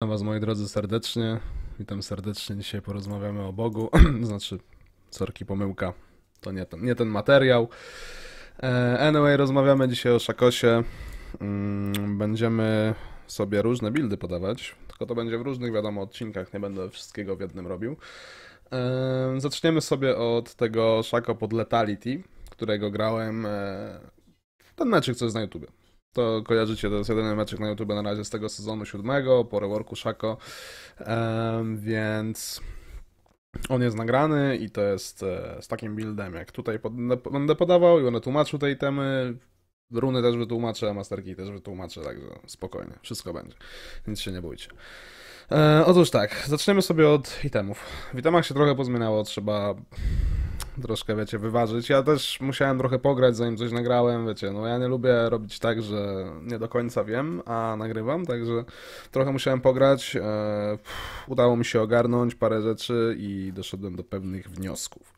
Witam Was, moi drodzy, serdecznie. Witam serdecznie. Dzisiaj porozmawiamy o Bogu. znaczy, sorki, pomyłka. To nie ten, nie ten materiał. E, anyway, rozmawiamy dzisiaj o Szakosie. Mm, będziemy sobie różne buildy podawać, tylko to będzie w różnych, wiadomo, odcinkach. Nie będę wszystkiego w jednym robił. E, zaczniemy sobie od tego Szako pod Letality, którego grałem. E, ten meczyk, co jest na YouTubie. To kojarzycie, to jest jedyny meczek na YouTube na razie z tego sezonu siódmego, po reworku Shako, więc... On jest nagrany i to jest e, z takim buildem, jak tutaj pod, będę podawał i będę tłumaczył tej temy. Runy też wytłumaczę, masterki też wytłumaczę, także spokojnie, wszystko będzie. Nic się nie bójcie. E, otóż tak, zaczniemy sobie od itemów. W itemach się trochę pozmieniało, trzeba troszkę, wiecie, wyważyć. Ja też musiałem trochę pograć, zanim coś nagrałem, wiecie, no ja nie lubię robić tak, że nie do końca wiem, a nagrywam, także trochę musiałem pograć. E, udało mi się ogarnąć parę rzeczy i doszedłem do pewnych wniosków.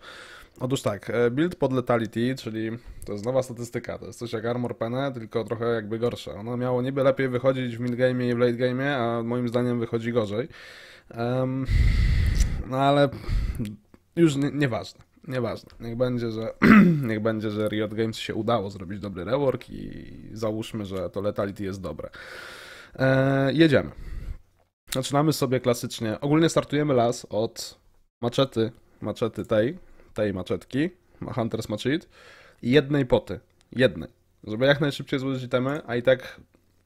Otóż tak, e, build pod letality, czyli to jest nowa statystyka, to jest coś jak Armor Pene, tylko trochę jakby gorsze. Ono miało niby lepiej wychodzić w midgame i w late game, a moim zdaniem wychodzi gorzej. Um, no ale już nieważne. Nieważne. Niech będzie, że, niech będzie, że Riot Games się udało zrobić dobry rework i załóżmy, że to Letality jest dobre. E, jedziemy. Zaczynamy sobie klasycznie. Ogólnie startujemy las od maczety, maczety tej, tej maczetki, Hunter's Machete i jednej poty. Jednej. Żeby jak najszybciej złożyć itemy, a i tak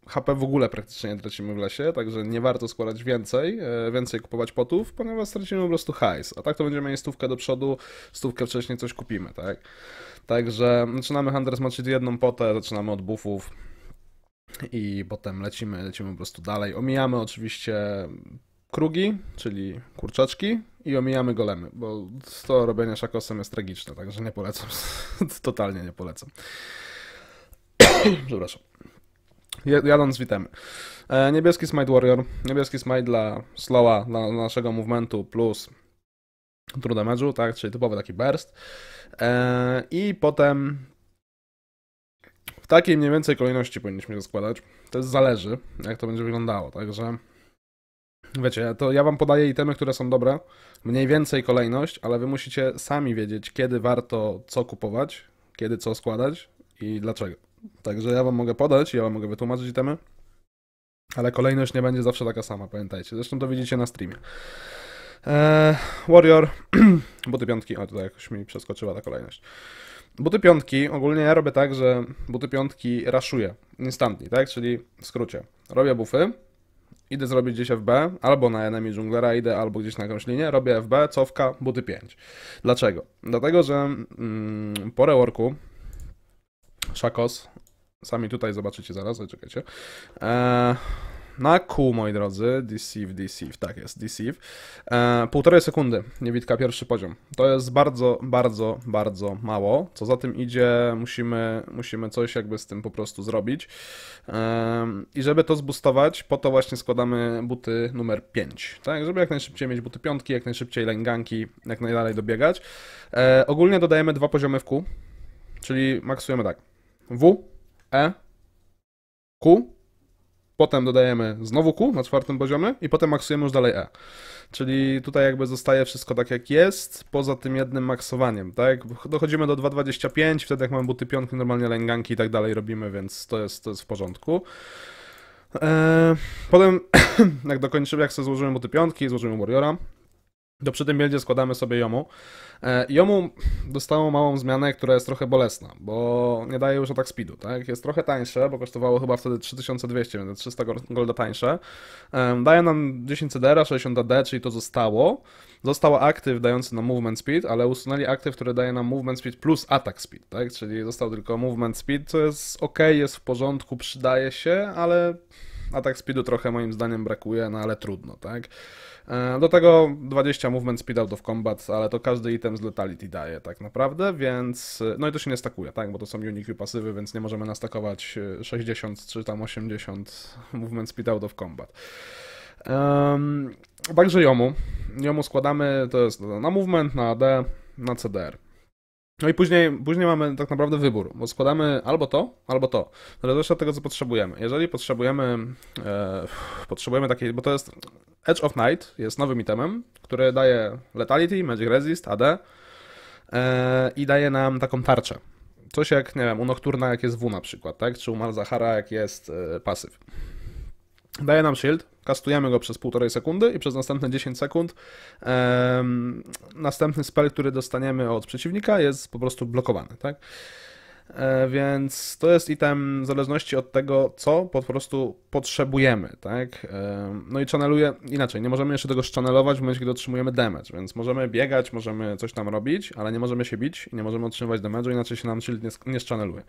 HP w ogóle praktycznie nie tracimy w lesie, także nie warto składać więcej, e, więcej kupować potów, ponieważ stracimy po prostu hajs. A tak to będziemy mieli stówkę do przodu, stówkę wcześniej coś kupimy, tak? Także zaczynamy handler Machine jedną potę, zaczynamy od buffów i potem lecimy, lecimy po prostu dalej. Omijamy oczywiście krugi, czyli kurczaczki i omijamy golemy, bo to robienie szakosem jest tragiczne, także nie polecam, totalnie nie polecam. Przepraszam jadąc witamy. E, niebieski Smite Warrior, niebieski Smite dla Slowa, dla naszego movementu, plus true damage'u, tak, czyli typowy taki burst. E, I potem w takiej mniej więcej kolejności powinniśmy to składać. To jest zależy, jak to będzie wyglądało, także... Wiecie, to ja wam podaję itemy, które są dobre, mniej więcej kolejność, ale wy musicie sami wiedzieć, kiedy warto co kupować, kiedy co składać i dlaczego. Także ja wam mogę podać, ja wam mogę wytłumaczyć temy. Ale kolejność nie będzie zawsze taka sama, pamiętajcie. Zresztą to widzicie na streamie. Eee, Warrior, buty piątki, o tutaj jakoś mi przeskoczyła ta kolejność. Buty piątki, ogólnie ja robię tak, że buty piątki raszuję instantly, tak? Czyli w skrócie, robię bufy, idę zrobić gdzieś FB, albo na enemy junglera idę, albo gdzieś na jakąś linię, robię FB, cofka, buty 5. Dlaczego? Dlatego, że mm, po reworku Szakos. Sami tutaj zobaczycie zaraz, czekajcie. E, na Q, moi drodzy, Deceive, Deceive, tak jest, Deceive. E, półtorej sekundy, niewitka pierwszy poziom. To jest bardzo, bardzo, bardzo mało. Co za tym idzie, musimy, musimy coś jakby z tym po prostu zrobić. E, I żeby to zbustować, po to właśnie składamy buty numer 5, tak? Żeby jak najszybciej mieć buty piątki, jak najszybciej lęganki, jak najdalej dobiegać. E, ogólnie dodajemy dwa poziomy w Q, czyli maksujemy tak. W, E, Q, potem dodajemy znowu Q na czwartym poziomie i potem maksujemy już dalej E. Czyli tutaj jakby zostaje wszystko tak jak jest, poza tym jednym maksowaniem, tak? Dochodzimy do 2,25, wtedy jak mamy buty piątki, normalnie lęganki i tak dalej robimy, więc to jest, to jest w porządku. Eee, potem jak dokończymy, jak sobie złożymy buty piątki, złożymy Warriora, do przy tym bieldzie składamy sobie Jomu. E, jomu dostało małą zmianę, która jest trochę bolesna, bo nie daje już atak speedu, tak? Jest trochę tańsze, bo kosztowało chyba wtedy 3200, więc 300 golda tańsze. Daje nam 10 CDR, 60 AD, czyli to zostało. Został aktyw dający nam movement speed, ale usunęli aktyw, który daje nam movement speed plus attack speed, tak? Czyli został tylko movement speed, co jest ok, jest w porządku, przydaje się, ale a tak speedu trochę moim zdaniem brakuje, no ale trudno, tak? E, do tego 20 movement speed out of combat, ale to każdy item z letality daje tak naprawdę, więc... E, no i to się nie stakuje, tak? Bo to są unique pasywy, więc nie możemy nastakować 60 e, czy tam 80 movement speed out of combat. Um, także Jomu. Jomu składamy, to jest na movement, na AD, na CDR. No i później, później mamy tak naprawdę wybór, bo składamy albo to, albo to. Zależy od tego, co potrzebujemy. Jeżeli potrzebujemy, e, potrzebujemy takiej, bo to jest Edge of Night, jest nowym itemem, który daje Letality, Magic Resist, AD e, i daje nam taką tarczę. Coś jak, nie wiem, u Nocturna jak jest W na przykład, tak? Czy u Malzahara jak jest e, pasyw. Daje nam shield, kastujemy go przez 1,5 sekundy i przez następne 10 sekund um, następny spell, który dostaniemy od przeciwnika jest po prostu blokowany, tak? E, więc to jest item w zależności od tego, co po prostu potrzebujemy, tak? E, no i channeluję inaczej, nie możemy jeszcze tego szczanelować w momencie, kiedy otrzymujemy damage, więc możemy biegać, możemy coś tam robić, ale nie możemy się bić i nie możemy otrzymywać damage'u, inaczej się nam shield nie, nie szczaneluje.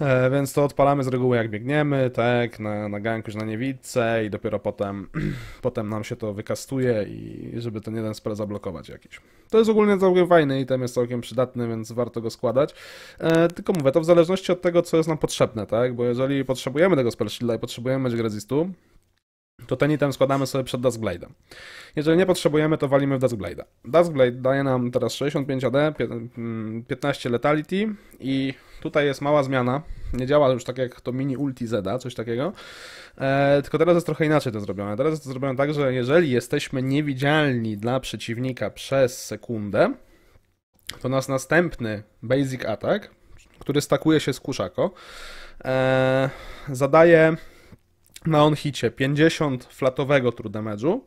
E, więc to odpalamy z reguły jak biegniemy, tak, na, na ganku, na niewidce i dopiero potem, potem nam się to wykastuje i żeby ten jeden spell zablokować jakiś. To jest ogólnie całkiem fajny item, jest całkiem przydatny, więc warto go składać. E, tylko mówię, to w zależności od tego, co jest nam potrzebne, tak, bo jeżeli potrzebujemy tego spell shielda i potrzebujemy mieć resistu, to ten item składamy sobie przed Duskblade'em. Jeżeli nie potrzebujemy, to walimy w Duskblade'a. Duskblade daje nam teraz 65 AD, 15 Letality i tutaj jest mała zmiana. Nie działa już tak jak to mini ulti Zeda, coś takiego. E, tylko teraz jest trochę inaczej to zrobione. Teraz jest to zrobione tak, że jeżeli jesteśmy niewidzialni dla przeciwnika przez sekundę, to nas następny basic attack, który stakuje się z kuszako, e, zadaje na onhicie 50 flatowego true damage'u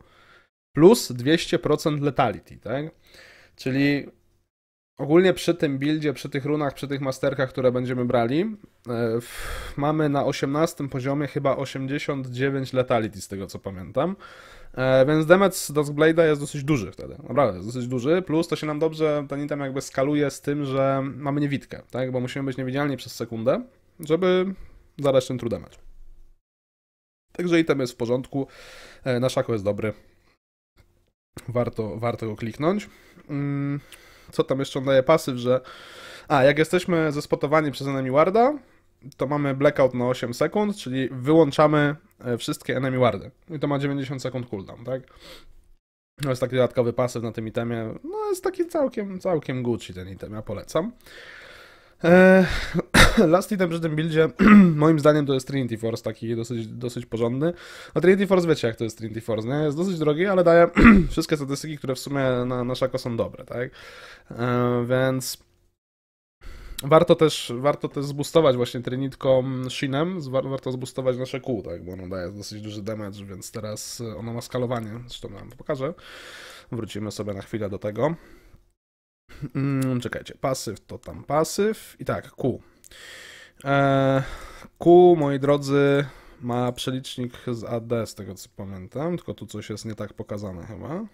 plus 200% letality, tak? Czyli ogólnie przy tym buildzie, przy tych runach, przy tych masterkach, które będziemy brali, e, mamy na 18 poziomie chyba 89 letality z tego co pamiętam. E, więc damage Duskblade'a jest dosyć duży wtedy, naprawdę jest dosyć duży, plus to się nam dobrze, ten item jakby skaluje z tym, że mamy niewidkę, tak, bo musimy być niewidzialni przez sekundę, żeby zadać ten true damage. Także item jest w porządku, e, na szako jest dobry. Warto, warto go kliknąć. Mm, co tam jeszcze on daje pasyw, że... A, jak jesteśmy zespotowani przez enemy warda, to mamy blackout na 8 sekund, czyli wyłączamy e, wszystkie enemy wardy. I to ma 90 sekund cooldown, tak? No jest taki dodatkowy pasyw na tym itemie. No jest taki całkiem, całkiem Gucci ten item, ja polecam. Eee, last item przy tym buildzie, moim zdaniem to jest Trinity Force, taki dosyć, dosyć porządny. A Trinity Force wiecie jak to jest Trinity Force, nie? Jest dosyć drogi, ale daje wszystkie statystyki, które w sumie na, na szako są dobre, tak? E, więc... Warto też, warto też zbustować właśnie trynitką Shinem, warto zbustować nasze kół, tak, bo ono daje dosyć duży damage, więc teraz e, ono ma skalowanie, zresztą to pokażę. Wrócimy sobie na chwilę do tego. Mm, czekajcie, pasyw to tam pasyw i tak, kół. E, Q, moi drodzy, ma przelicznik z AD, z tego co pamiętam, tylko tu coś jest nie tak pokazane chyba.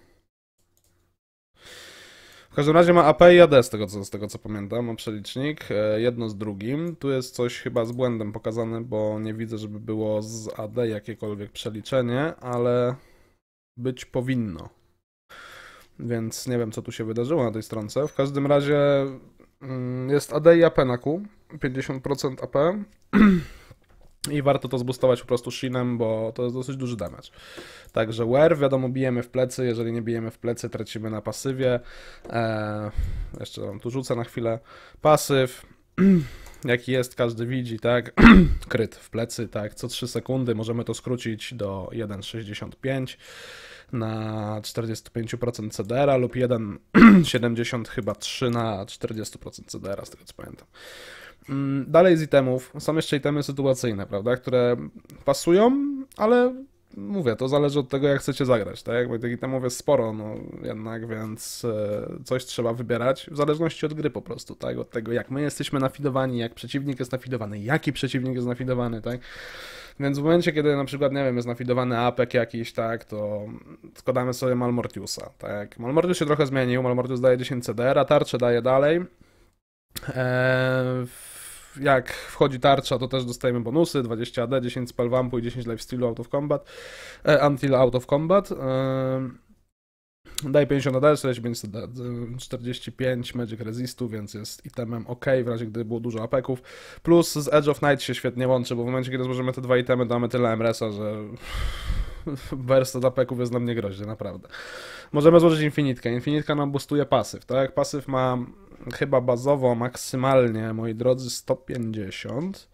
W każdym razie ma AP i AD z tego, co, z tego co pamiętam, ma przelicznik, e, jedno z drugim. Tu jest coś chyba z błędem pokazane, bo nie widzę, żeby było z AD jakiekolwiek przeliczenie, ale być powinno. Więc nie wiem, co tu się wydarzyło na tej stronce. W każdym razie Mm, jest AD i AP na Q, 50% AP. I warto to zbustować po prostu shinem, bo to jest dosyć duży damage. Także wear, wiadomo, bijemy w plecy. Jeżeli nie bijemy w plecy, tracimy na pasywie. Eee, jeszcze wam tu rzucę na chwilę. Pasyw jaki jest, każdy widzi, tak? Kryt w plecy, tak? Co 3 sekundy możemy to skrócić do 1,65 na 45% CDR-a lub 1,70 chyba 3 na 40% CDR-a, z tego co pamiętam. Mm, dalej z itemów. Są jeszcze itemy sytuacyjne, prawda? Które pasują, ale mówię, to zależy od tego, jak chcecie zagrać, tak? Bo tych itemów jest sporo, no jednak, więc e, coś trzeba wybierać w zależności od gry po prostu, tak? Od tego, jak my jesteśmy nafidowani, jak przeciwnik jest nafidowany, jaki przeciwnik jest nafidowany, tak? Więc w momencie, kiedy na przykład, nie wiem, jest nafidowany apek jakiś, tak, to składamy sobie Malmortiusa, tak? Malmortius się trochę zmienił, Malmortius daje 10 CDR, a tarczę daje dalej. Eee, w jak wchodzi tarcza, to też dostajemy bonusy, 20 AD, 10 spell vampu i 10 lifestealu out of combat, e, until out of combat. E, daj 50 AD, 45 Magic Resistu, więc jest itemem ok, w razie gdy było dużo apeków. Plus z Edge of Night się świetnie łączy, bo w momencie, kiedy złożymy te dwa itemy, damy tyle MRS-a, że wersja dla peków jest dla mnie groźny, naprawdę. Możemy złożyć infinitkę. Infinitka nam boostuje pasyw, tak? Pasyw ma chyba bazowo maksymalnie, moi drodzy, 150.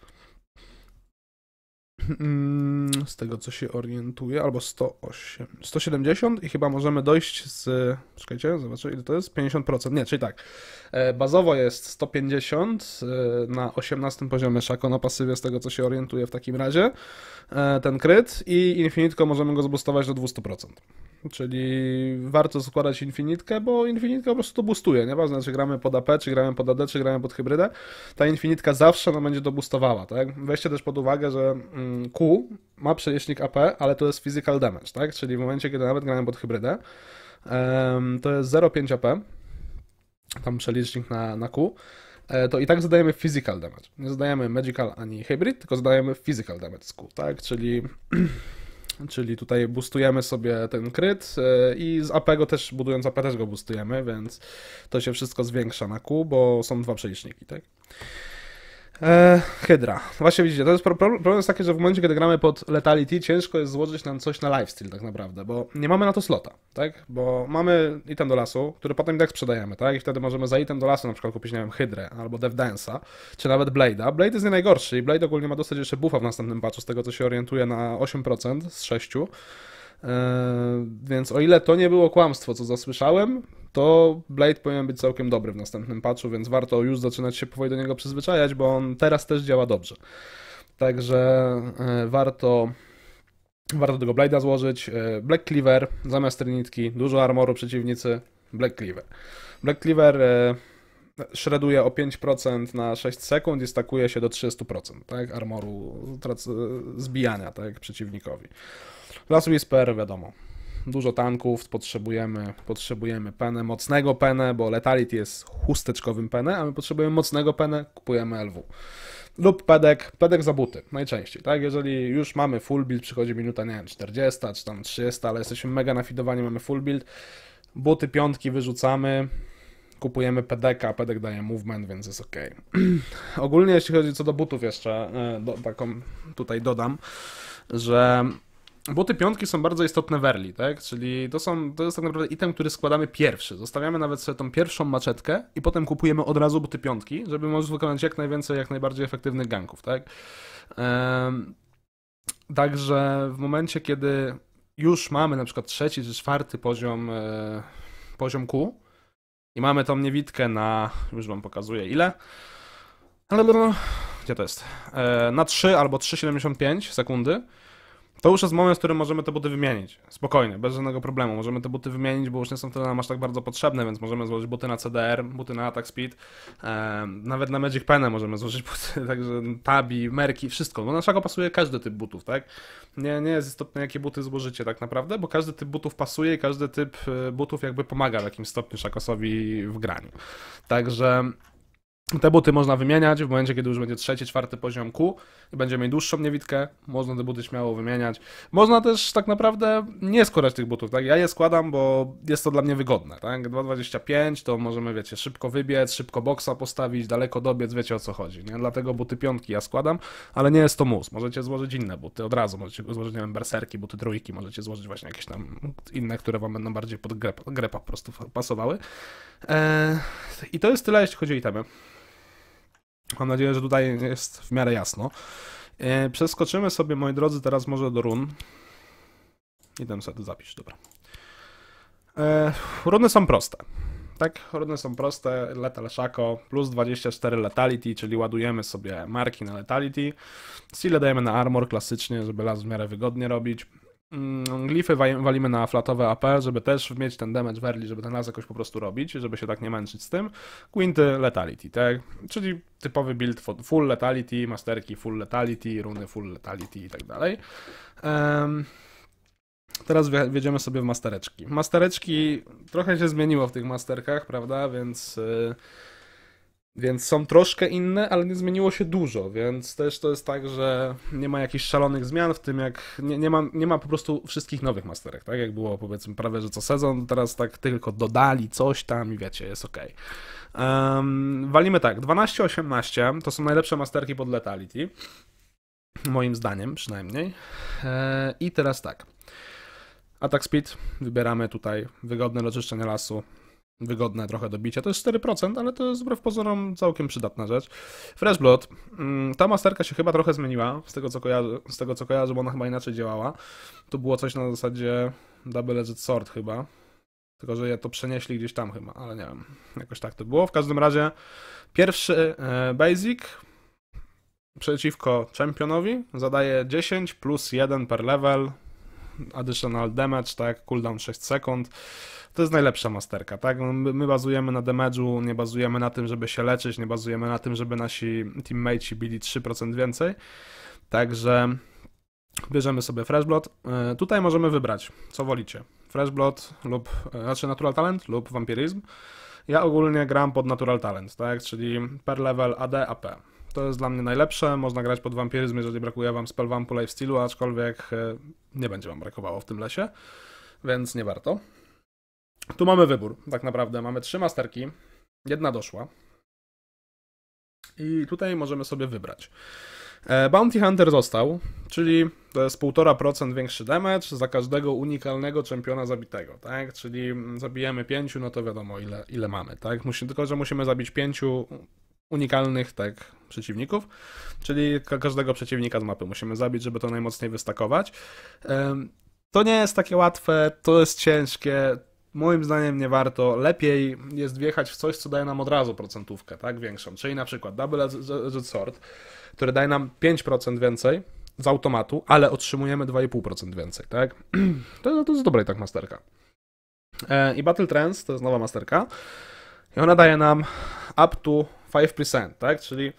Mm, z tego co się orientuję, albo 108, 170 i chyba możemy dojść z, czekajcie, zobaczę ile to jest, 50%, nie, czyli tak, e, bazowo jest 150 e, na 18 poziomie szako pasywie, z tego co się orientuję w takim razie, e, ten kryt i infinitko możemy go zbustować do 200%. Czyli warto składać infinitkę, bo infinitka po prostu to boostuje, nieważne czy gramy pod AP, czy gramy pod AD, czy gramy pod hybrydę, ta infinitka zawsze ona będzie dobustowała, tak? Weźcie też pod uwagę, że mm, Q ma przenieśnik AP, ale to jest physical damage, tak? Czyli w momencie, kiedy nawet grałem pod hybrydę, to jest 0,5 AP, tam przelicznik na, na Q, e, to i tak zadajemy physical damage. Nie zadajemy magical ani hybrid, tylko zadajemy physical damage z Q, tak? Czyli, czyli tutaj boostujemy sobie ten kryt e, i z AP go też, budując AP też go boostujemy, więc to się wszystko zwiększa na Q, bo są dwa przeliczniki, tak? E, Hydra. Właśnie widzicie, to jest problem, problem jest taki, że w momencie, kiedy gramy pod Letality, ciężko jest złożyć nam coś na lifestyle tak naprawdę, bo nie mamy na to slota, tak? Bo mamy item do lasu, który potem i tak sprzedajemy, tak? I wtedy możemy za item do lasu na przykład kupić, nie wiem, Hydrę albo Death Dance'a, czy nawet Blade'a. Blade jest nie najgorszy i Blade ogólnie ma dostać jeszcze buffa w następnym patchu, z tego co się orientuje na 8% z 6%. E, więc o ile to nie było kłamstwo, co zasłyszałem, to Blade powinien być całkiem dobry w następnym patchu, więc warto już zaczynać się powoli do niego przyzwyczajać, bo on teraz też działa dobrze. Także e, warto warto tego Blade'a złożyć. E, Black Cleaver zamiast Trinitki, dużo armoru przeciwnicy, Black Cleaver. Black Cleaver e, shreduje o 5% na 6 sekund i stakuje się do 30% tak, armoru zbijania tak, przeciwnikowi. Las Whisper, wiadomo, dużo tanków, potrzebujemy, potrzebujemy penę, mocnego penę, bo Letality jest chusteczkowym penę, a my potrzebujemy mocnego penę, kupujemy LW. Lub pedek, pedek za buty, najczęściej, tak? Jeżeli już mamy full build, przychodzi minuta, nie wiem, 40 czy tam 30, ale jesteśmy mega nafidowani, mamy full build, buty piątki wyrzucamy, kupujemy pedek, a daje movement, więc jest ok. Ogólnie jeśli chodzi co do butów jeszcze, e, do, taką tutaj dodam, że bo te piątki są bardzo istotne w early, tak? Czyli to, są, to jest tak naprawdę item, który składamy pierwszy. Zostawiamy nawet sobie tą pierwszą maczetkę i potem kupujemy od razu buty piątki, żeby móc wykonać jak najwięcej, jak najbardziej efektywnych ganków, tak? także w momencie, kiedy już mamy na przykład trzeci czy czwarty poziom, e, poziom Q i mamy tą niewitkę na, już wam pokazuję ile, ale gdzie to jest? E, na 3 albo 3,75 sekundy, to już jest moment, w którym możemy te buty wymienić. Spokojnie, bez żadnego problemu. Możemy te buty wymienić, bo już nie są wtedy nam aż tak bardzo potrzebne, więc możemy złożyć buty na CDR, buty na Attack Speed, nawet na Magic Penę możemy złożyć buty, także tabi, merki, wszystko. Bo naszego pasuje każdy typ butów, tak? Nie, nie jest istotne, jakie buty złożycie tak naprawdę, bo każdy typ butów pasuje i każdy typ y, butów jakby pomaga w jakimś stopniu Szakosowi w graniu. Także te buty można wymieniać w momencie, kiedy już będzie trzeci, czwarty poziom Q i będzie mieć dłuższą niewitkę. można te buty śmiało wymieniać. Można też tak naprawdę nie składać tych butów, tak? Ja je składam, bo jest to dla mnie wygodne, tak? 2.25 to możemy, wiecie, szybko wybiec, szybko boksa postawić, daleko dobiec, wiecie o co chodzi, nie? Dlatego buty piątki ja składam, ale nie jest to mus. Możecie złożyć inne buty od razu, możecie złożyć, nie wiem, berserki, buty trójki, możecie złożyć właśnie jakieś tam inne, które wam będą bardziej pod grę, grę po prostu pasowały. E, I to jest tyle, jeśli chodzi o itemy. Mam nadzieję, że tutaj jest w miarę jasno. E, przeskoczymy sobie, moi drodzy, teraz może do run. Idę sobie to zapisz, dobra. E, runy są proste. Tak, runy są proste, letal Shako plus 24 letality, czyli ładujemy sobie marki na letality. Stile dajemy na armor klasycznie, żeby las w miarę wygodnie robić. Mm, glify walimy na flatowe AP, żeby też mieć ten damage w early, żeby ten las jakoś po prostu robić, żeby się tak nie męczyć z tym. Quinty Letality, tak? Czyli typowy build full Letality, masterki full Letality, runy full Letality i tak dalej. Teraz wjedziemy sobie w mastereczki. Mastereczki trochę się zmieniło w tych masterkach, prawda? Więc yy, więc są troszkę inne, ale nie zmieniło się dużo, więc też to jest tak, że nie ma jakichś szalonych zmian w tym, jak nie, nie, ma, nie ma po prostu wszystkich nowych masterek, tak? Jak było powiedzmy prawie, że co sezon, teraz tak tylko dodali coś tam i wiecie, jest ok. Um, walimy tak, 12-18 to są najlepsze masterki pod Letality, moim zdaniem przynajmniej. E, I teraz tak, atak speed, wybieramy tutaj wygodne doczyszczenie lasu, wygodne trochę do bicia. To jest 4%, ale to jest wbrew pozorom całkiem przydatna rzecz. Blood mm, Ta masterka się chyba trochę zmieniła, z tego co kojarzę, z tego co kojarzę bo ona chyba inaczej działała. Tu było coś na zasadzie Double Edged Sword chyba. Tylko, że je to przenieśli gdzieś tam chyba, ale nie wiem. Jakoś tak to było. W każdym razie pierwszy e, basic przeciwko championowi zadaje 10 plus 1 per level additional damage, tak, cooldown 6 sekund. To jest najlepsza masterka, tak? No, my bazujemy na damage'u, nie bazujemy na tym, żeby się leczyć, nie bazujemy na tym, żeby nasi teammateci bili 3% więcej. Także bierzemy sobie fresh blood e, Tutaj możemy wybrać, co wolicie. fresh blood lub, e, znaczy Natural Talent lub Vampirizm. Ja ogólnie gram pod Natural Talent, tak? Czyli per level AD, AP. To jest dla mnie najlepsze. Można grać pod wampiryzm, jeżeli brakuje wam spell vampu stylu, aczkolwiek e, nie będzie wam brakowało w tym lesie, więc nie warto. Tu mamy wybór, tak naprawdę. Mamy trzy masterki, jedna doszła. I tutaj możemy sobie wybrać. E, Bounty Hunter został, czyli to jest 1,5% większy damage za każdego unikalnego czempiona zabitego, tak? Czyli mm, zabijemy 5, no to wiadomo ile, ile mamy, tak? Musi, tylko, że musimy zabić 5 unikalnych tak przeciwników, czyli każdego przeciwnika z mapy musimy zabić, żeby to najmocniej wystakować. To nie jest takie łatwe, to jest ciężkie, moim zdaniem nie warto. Lepiej jest wjechać w coś, co daje nam od razu procentówkę, tak, większą, czyli na przykład Double Edged Sword, który daje nam 5% więcej z automatu, ale otrzymujemy 2,5% więcej, tak. To, no, to jest dobra i tak masterka. E, I Battle Trends to jest nowa masterka i ona daje nam up to 5%, tak? Czyli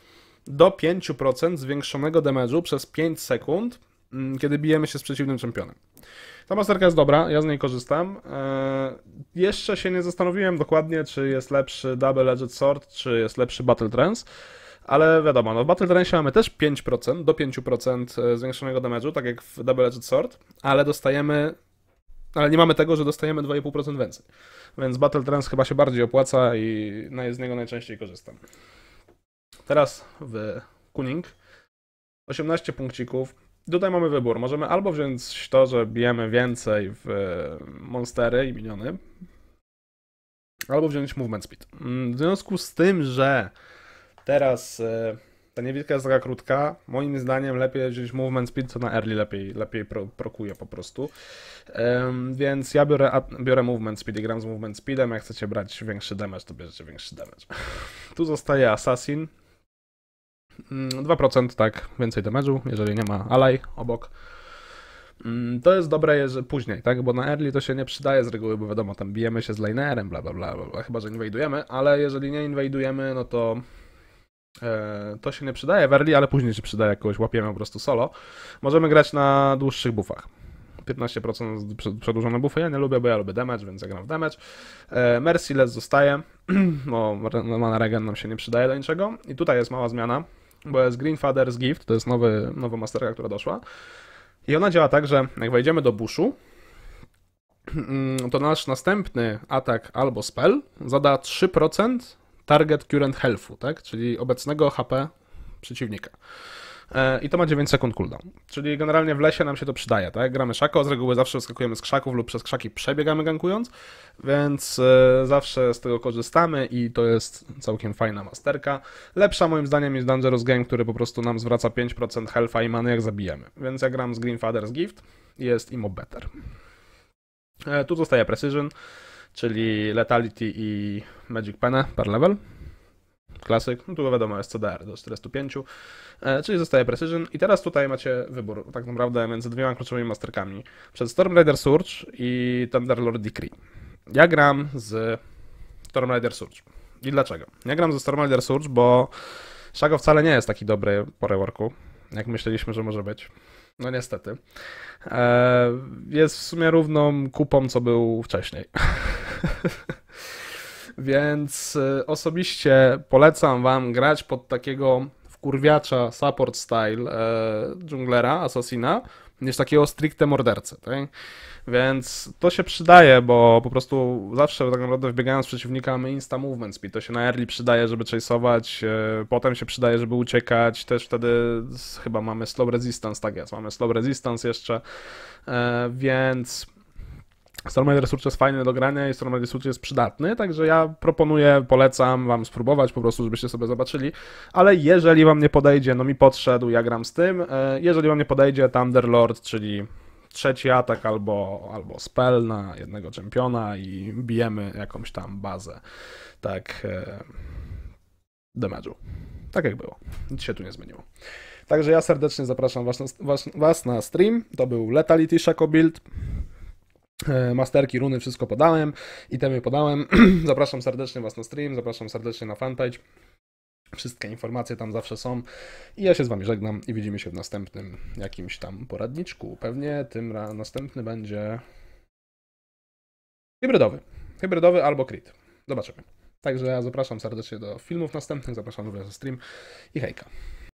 do 5% zwiększonego damage'u przez 5 sekund, mm, kiedy bijemy się z przeciwnym czempionem. Ta masterka jest dobra, ja z niej korzystam. Eee, jeszcze się nie zastanowiłem dokładnie, czy jest lepszy Double Edged Sword, czy jest lepszy Battle Trance. Ale wiadomo, no w Battle Trance mamy też 5%, do 5% e, zwiększonego damage'u, tak jak w Double Edged Sword, ale dostajemy ale nie mamy tego, że dostajemy 2,5% więcej. Więc Battle Trends chyba się bardziej opłaca i z niego najczęściej korzystam. Teraz w Kuning 18 punkcików. Tutaj mamy wybór. Możemy albo wziąć to, że bijemy więcej w monstery i miniony, albo wziąć movement speed. Mm, w związku z tym, że teraz e, ta niewielka jest taka krótka. Moim zdaniem lepiej wziąć movement speed, co na early lepiej, lepiej pro, prokuje po prostu. Um, więc ja biorę, biorę movement speed i gram z movement speedem. Jak chcecie brać większy damage, to bierzecie większy damage. Tu zostaje assassin. 2% mm, tak, więcej damage'u, jeżeli nie ma alaj obok. Mm, to jest dobre jeżeli, później, tak? Bo na early to się nie przydaje z reguły, bo wiadomo, tam bijemy się z linerem, bla bla bla, bla, bla chyba że inwajdujemy, ale jeżeli nie inwajdujemy, no to E, to się nie przydaje w early, ale później się przydaje, jakoś, łapiemy po prostu solo. Możemy grać na dłuższych buffach. 15% przedłużone buffy. Ja nie lubię, bo ja lubię damage, więc zagram w damage. E, Merciless zostaje, bo mana regen nam się nie przydaje do niczego. I tutaj jest mała zmiana, bo jest Greenfather's Gift, to jest nowy, nowa masterka, która doszła. I ona działa tak, że jak wejdziemy do buszu, to nasz następny atak albo spell zada 3% target current healthu, tak? czyli obecnego HP przeciwnika. E, I to ma 9 sekund cooldown. Czyli generalnie w lesie nam się to przydaje, tak? Gramy szako, z reguły zawsze skakujemy z krzaków lub przez krzaki przebiegamy gankując, więc e, zawsze z tego korzystamy i to jest całkiem fajna masterka. Lepsza moim zdaniem jest Dangerous Game, który po prostu nam zwraca 5% health'a i many jak zabijemy. Więc ja gram z Greenfather's Gift, jest imo better. E, tu zostaje Precision czyli Letality i Magic Pana par level. Klasyk, no tu wiadomo jest CDR do 45, e, czyli zostaje Precision i teraz tutaj macie wybór tak naprawdę między dwiema kluczowymi masterkami. Przed Storm Rider Surge i Thunderlord Decree. Ja gram z Storm Rider Surge. I dlaczego? Ja gram ze Storm Rider Surge, bo Shago wcale nie jest taki dobry po reworku, jak myśleliśmy, że może być. No niestety. E, jest w sumie równą kupą, co był wcześniej. Więc y, osobiście polecam wam grać pod takiego wkurwiacza support style e, dżunglera, asasina, niż takiego stricte mordercę, tak? Więc to się przydaje, bo po prostu zawsze tak naprawdę wbiegając przeciwnika mamy insta movement speed, to się na early przydaje, żeby chase'ować, e, potem się przydaje, żeby uciekać, też wtedy chyba mamy slow resistance, tak jest, mamy slow resistance jeszcze, e, więc Stormlight Research jest fajny do grania i Stormlight Research jest przydatny, także ja proponuję, polecam wam spróbować po prostu, żebyście sobie zobaczyli, ale jeżeli wam nie podejdzie, no mi podszedł, ja gram z tym, e, jeżeli wam nie podejdzie Thunderlord, czyli trzeci atak albo, albo spell na jednego czempiona i bijemy jakąś tam bazę, tak, damage'u, e, tak jak było, nic się tu nie zmieniło. Także ja serdecznie zapraszam was na, was, was na stream, to był Letality Shaco Build, E, masterki, runy, wszystko podałem, itemy podałem. zapraszam serdecznie Was na stream, zapraszam serdecznie na fanpage. Wszystkie informacje tam zawsze są. I ja się z Wami żegnam i widzimy się w następnym jakimś tam poradniczku. Pewnie tym ra- następny będzie hybrydowy. Hybrydowy albo crit. Zobaczymy. Także ja zapraszam serdecznie do filmów następnych, zapraszam również na stream i hejka.